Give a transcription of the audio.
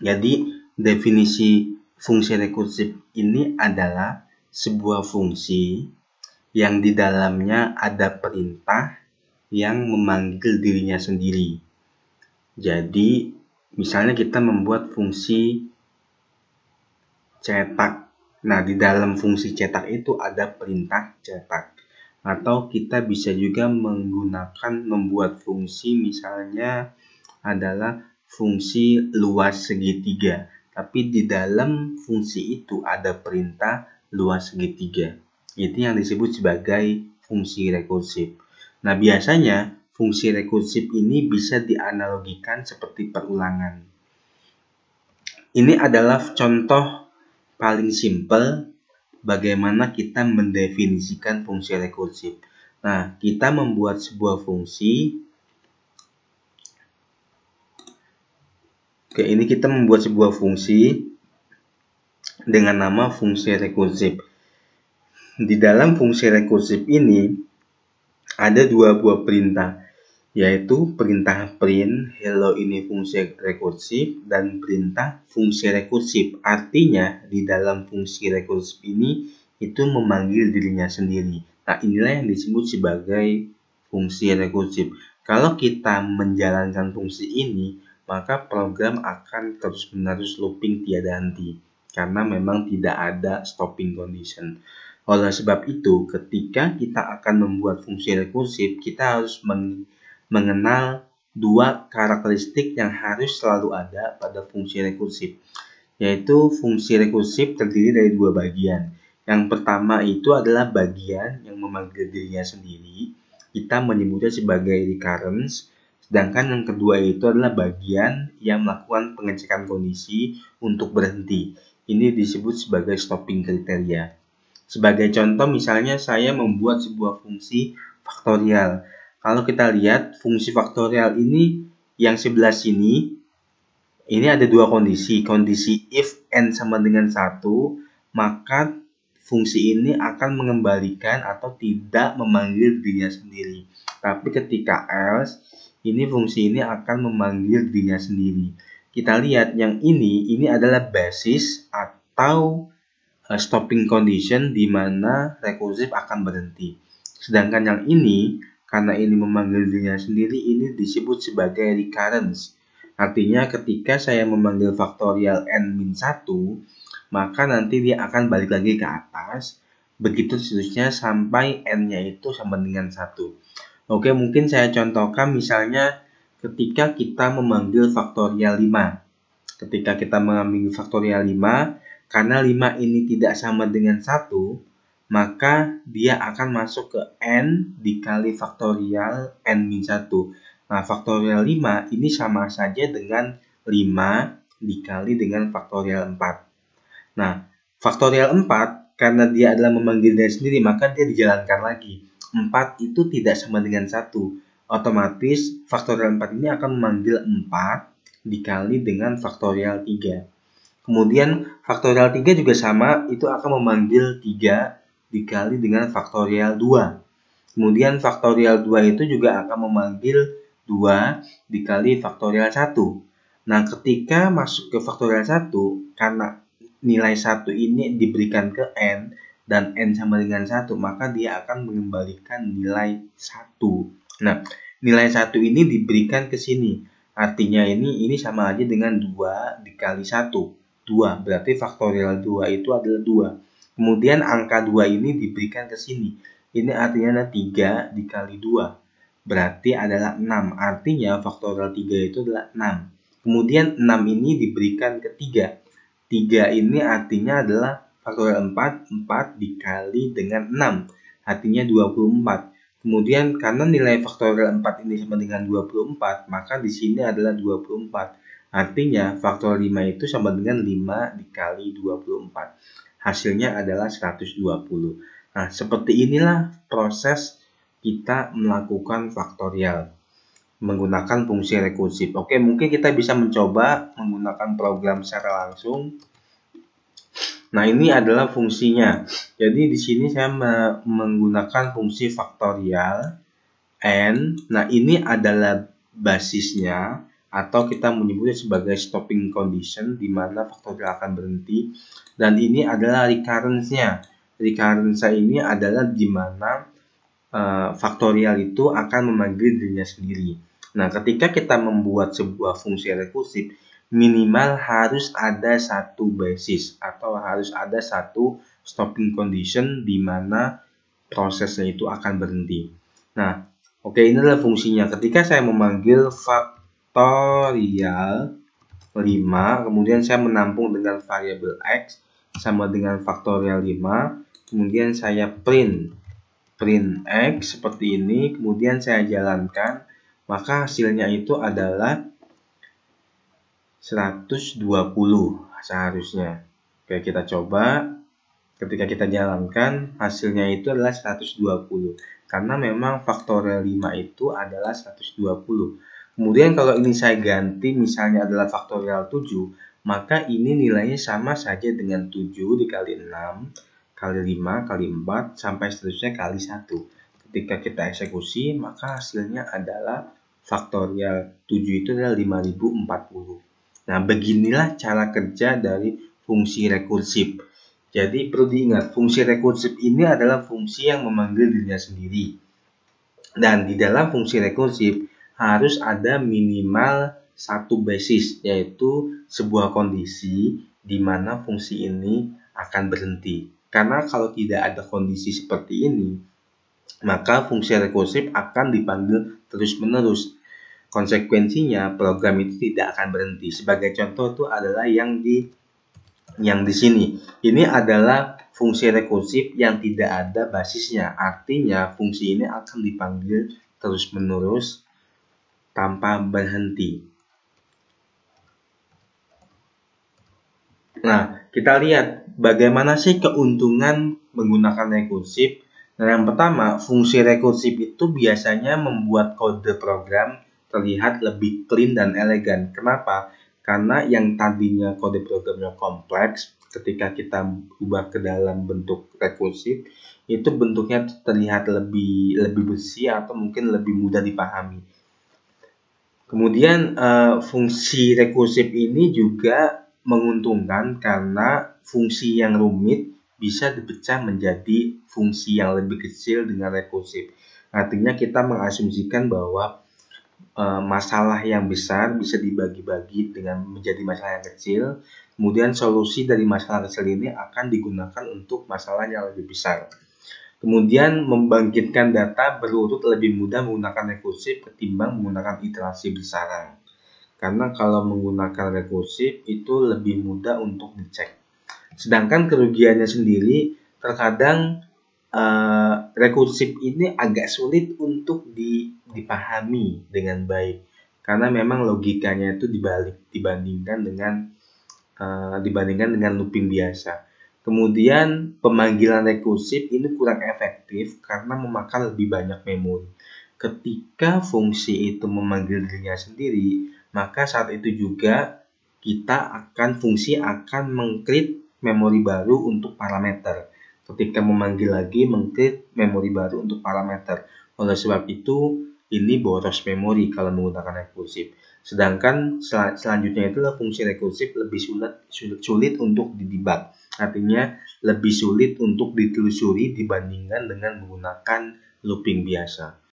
Jadi definisi fungsi rekursif ini adalah sebuah fungsi yang di dalamnya ada perintah yang memanggil dirinya sendiri. Jadi misalnya kita membuat fungsi cetak. Nah, di dalam fungsi cetak itu ada perintah cetak. Atau kita bisa juga menggunakan membuat fungsi misalnya adalah fungsi luas segitiga, tapi di dalam fungsi itu ada perintah luas segitiga. Itu yang disebut sebagai fungsi rekursif. Nah, biasanya fungsi rekursif ini bisa dianalogikan seperti perulangan. Ini adalah contoh paling simpel bagaimana kita mendefinisikan fungsi rekursif. Nah, kita membuat sebuah fungsi Oke, ini kita membuat sebuah fungsi dengan nama fungsi rekursif. Di dalam fungsi rekursif ini ada dua buah perintah, yaitu perintah print hello ini fungsi rekursif dan perintah fungsi rekursif. Artinya di dalam fungsi rekursif ini itu memanggil dirinya sendiri. Nah, inilah yang disebut sebagai fungsi rekursif. Kalau kita menjalankan fungsi ini, maka program akan terus-menerus looping tiada henti karena memang tidak ada stopping condition. Oleh sebab itu, ketika kita akan membuat fungsi rekursif, kita harus mengenal dua karakteristik yang harus selalu ada pada fungsi rekursif, yaitu fungsi rekursif terdiri dari dua bagian. Yang pertama itu adalah bagian yang memanggil dirinya sendiri, kita menyebutnya sebagai recurrence, Sedangkan yang kedua itu adalah bagian yang melakukan pengecekan kondisi untuk berhenti. Ini disebut sebagai stopping kriteria. Sebagai contoh misalnya saya membuat sebuah fungsi faktorial. Kalau kita lihat fungsi faktorial ini yang sebelah sini ini ada dua kondisi. Kondisi if n sama dengan 1, maka fungsi ini akan mengembalikan atau tidak memanggil dirinya sendiri. Tapi ketika else ini fungsi ini akan memanggil dirinya sendiri. Kita lihat yang ini, ini adalah basis atau eh, stopping condition di mana rekursif akan berhenti. Sedangkan yang ini, karena ini memanggil dirinya sendiri, ini disebut sebagai recurrence. Artinya ketika saya memanggil faktorial n-1, maka nanti dia akan balik lagi ke atas, begitu seterusnya sampai n-nya itu sama dengan 1. Oke, mungkin saya contohkan misalnya ketika kita memanggil faktorial 5. Ketika kita mengambil faktorial 5, karena 5 ini tidak sama dengan 1, maka dia akan masuk ke n dikali faktorial n-1. Nah, faktorial 5 ini sama saja dengan 5 dikali dengan faktorial 4. Nah, faktorial 4 karena dia adalah memanggil dari sendiri, maka dia dijalankan lagi 4 itu tidak sama dengan 1. Otomatis faktorial 4 ini akan memanggil 4 dikali dengan faktorial 3. Kemudian faktorial 3 juga sama, itu akan memanggil 3 dikali dengan faktorial 2. Kemudian faktorial 2 itu juga akan memanggil 2 dikali faktorial 1. Nah, ketika masuk ke faktorial 1, karena nilai 1 ini diberikan ke n, dan n sama dengan satu maka dia akan mengembalikan nilai satu. Nah, nilai satu ini diberikan ke sini. Artinya ini ini sama aja dengan dua dikali satu dua berarti faktorial dua itu adalah dua. Kemudian angka dua ini diberikan ke sini. Ini artinya ada tiga dikali dua Berarti adalah enam Artinya faktorial tiga itu adalah enam. Kemudian enam ini diberikan ke tiga tiga ini artinya adalah Faktorial 4, 4 dikali dengan 6, artinya 24. Kemudian karena nilai faktorial 4 ini sama dengan 24, maka di sini adalah 24. Artinya faktor 5 itu sama dengan 5 dikali 24. Hasilnya adalah 120. Nah, seperti inilah proses kita melakukan faktorial menggunakan fungsi rekursif. Oke, mungkin kita bisa mencoba menggunakan program secara langsung. Nah, ini adalah fungsinya. Jadi di sini saya menggunakan fungsi faktorial n. Nah, ini adalah basisnya atau kita menyebutnya sebagai stopping condition di mana faktorial akan berhenti dan ini adalah recurrence-nya. Recurrence ini adalah di mana uh, faktorial itu akan memanggil dirinya sendiri. Nah, ketika kita membuat sebuah fungsi rekursif, minimal harus ada satu basis atau harus ada satu stopping condition di mana prosesnya itu akan berhenti. Nah, oke okay, ini adalah fungsinya. Ketika saya memanggil faktorial 5, kemudian saya menampung dengan variabel x sama dengan faktorial 5, kemudian saya print print x seperti ini, kemudian saya jalankan, maka hasilnya itu adalah 120 seharusnya. Oke, kita coba. Ketika kita jalankan, hasilnya itu adalah 120. Karena memang faktorial 5 itu adalah 120. Kemudian kalau ini saya ganti misalnya adalah faktorial 7, maka ini nilainya sama saja dengan 7 dikali 6, kali 5, kali 4, sampai seterusnya kali 1. Ketika kita eksekusi, maka hasilnya adalah faktorial 7 itu adalah 5040. Nah, beginilah cara kerja dari fungsi rekursif. Jadi perlu diingat, fungsi rekursif ini adalah fungsi yang memanggil dirinya sendiri. Dan di dalam fungsi rekursif harus ada minimal satu basis, yaitu sebuah kondisi di mana fungsi ini akan berhenti. Karena kalau tidak ada kondisi seperti ini, maka fungsi rekursif akan dipanggil terus-menerus Konsekuensinya program itu tidak akan berhenti. Sebagai contoh itu adalah yang di yang di sini. Ini adalah fungsi rekursif yang tidak ada basisnya. Artinya fungsi ini akan dipanggil terus-menerus tanpa berhenti. Nah, kita lihat bagaimana sih keuntungan menggunakan rekursif. Nah, yang pertama, fungsi rekursif itu biasanya membuat kode program terlihat lebih clean dan elegan. Kenapa? Karena yang tadinya kode programnya kompleks, ketika kita ubah ke dalam bentuk rekursif, itu bentuknya terlihat lebih lebih bersih atau mungkin lebih mudah dipahami. Kemudian uh, fungsi rekursif ini juga menguntungkan karena fungsi yang rumit bisa dipecah menjadi fungsi yang lebih kecil dengan rekursif. Artinya kita mengasumsikan bahwa Eh, masalah yang besar bisa dibagi-bagi dengan menjadi masalah yang kecil. Kemudian solusi dari masalah kecil ini akan digunakan untuk masalah yang lebih besar. Kemudian membangkitkan data berurut lebih mudah menggunakan rekursif ketimbang menggunakan iterasi besaran. Karena kalau menggunakan rekursif itu lebih mudah untuk dicek. Sedangkan kerugiannya sendiri terkadang Eh, rekursif ini agak sulit untuk dipahami dengan baik karena memang logikanya itu dibalik dibandingkan dengan uh, dibandingkan dengan looping biasa. Kemudian pemanggilan rekursif ini kurang efektif karena memakan lebih banyak memori. Ketika fungsi itu memanggil dirinya sendiri, maka saat itu juga kita akan fungsi akan mengkrit memori baru untuk parameter ketika memanggil lagi mengcreate memori baru untuk parameter. Oleh sebab itu, ini boros memori kalau menggunakan rekursif. Sedangkan sel selanjutnya itulah fungsi rekursif lebih sulit, sulit, sulit untuk didebug. Artinya lebih sulit untuk ditelusuri dibandingkan dengan menggunakan looping biasa.